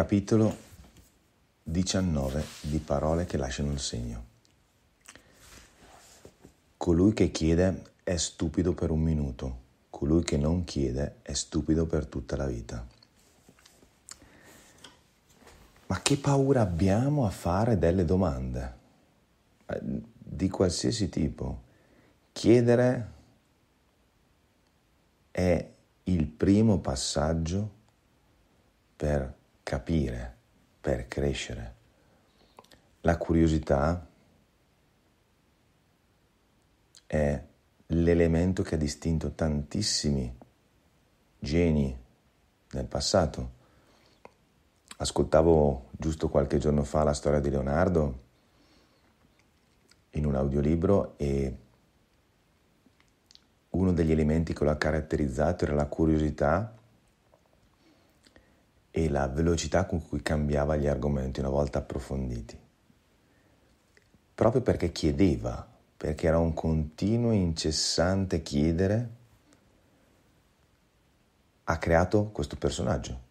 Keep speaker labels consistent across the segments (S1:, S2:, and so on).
S1: Capitolo 19 di Parole che lasciano il segno. Colui che chiede è stupido per un minuto, colui che non chiede è stupido per tutta la vita. Ma che paura abbiamo a fare delle domande? Eh, di qualsiasi tipo. Chiedere è il primo passaggio per capire, per crescere. La curiosità è l'elemento che ha distinto tantissimi geni nel passato. Ascoltavo giusto qualche giorno fa la storia di Leonardo in un audiolibro e uno degli elementi che lo ha caratterizzato era la curiosità e la velocità con cui cambiava gli argomenti una volta approfonditi. Proprio perché chiedeva, perché era un continuo, e incessante chiedere, ha creato questo personaggio.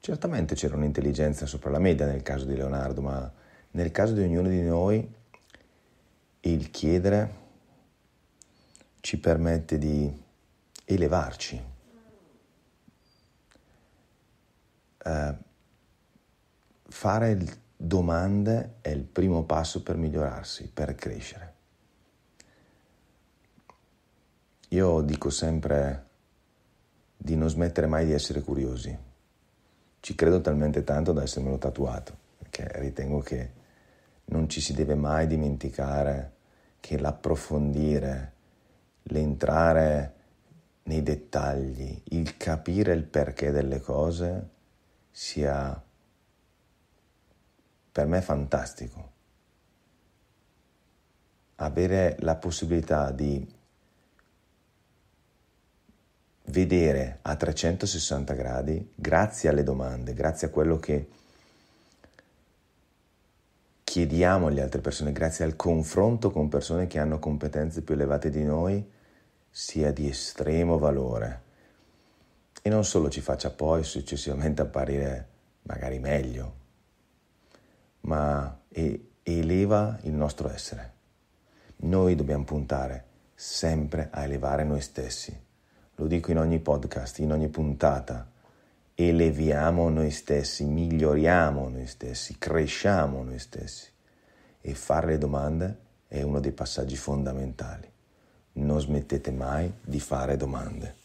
S1: Certamente c'era un'intelligenza sopra la media nel caso di Leonardo, ma nel caso di ognuno di noi il chiedere ci permette di elevarci, eh, fare domande è il primo passo per migliorarsi, per crescere. Io dico sempre di non smettere mai di essere curiosi. Ci credo talmente tanto da essermelo tatuato, perché ritengo che non ci si deve mai dimenticare che l'approfondire, l'entrare nei dettagli, il capire il perché delle cose sia per me fantastico. Avere la possibilità di vedere a 360 gradi, grazie alle domande, grazie a quello che chiediamo alle altre persone, grazie al confronto con persone che hanno competenze più elevate di noi, sia di estremo valore e non solo ci faccia poi successivamente apparire magari meglio, ma eleva il nostro essere. Noi dobbiamo puntare sempre a elevare noi stessi. Lo dico in ogni podcast, in ogni puntata. Eleviamo noi stessi, miglioriamo noi stessi, cresciamo noi stessi. E fare le domande è uno dei passaggi fondamentali. Non smettete mai di fare domande.